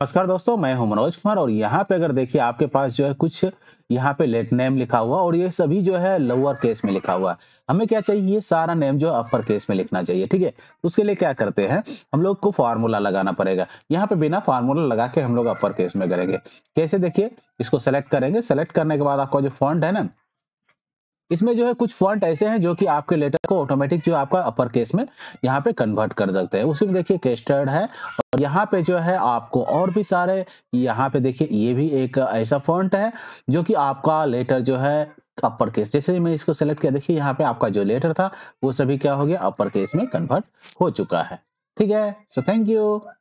नमस्कार दोस्तों मैं हूं मनोज कुमार और यहाँ पे अगर देखिए आपके पास जो है कुछ यहाँ पे लेट नेम लिखा हुआ और ये सभी जो है लोअर केस में लिखा हुआ हमें क्या चाहिए ये सारा नेम जो अपर केस में लिखना चाहिए ठीक है उसके लिए क्या करते हैं हम लोग को फार्मूला लगाना पड़ेगा यहाँ पे बिना फार्मूला लगा के हम लोग अपर केस में करेंगे कैसे देखिए इसको सेलेक्ट करेंगे सेलेक्ट करने के बाद आपका जो फॉन्ट है ना इसमें जो है कुछ फॉन्ट ऐसे हैं जो कि आपके लेटर को ऑटोमेटिक जो आपका अपर केस में यहाँ पे कन्वर्ट कर सकते हैं उसमें देखिए केस्टर्ड है और यहाँ पे जो है आपको और भी सारे यहाँ पे देखिए ये भी एक ऐसा फॉन्ट है जो कि आपका लेटर जो है अपर केस जैसे मैं इसको सेलेक्ट किया देखिए यहाँ पे आपका जो लेटर था वो सभी क्या हो गया अपर केस में कन्वर्ट हो चुका है ठीक है सो थैंक यू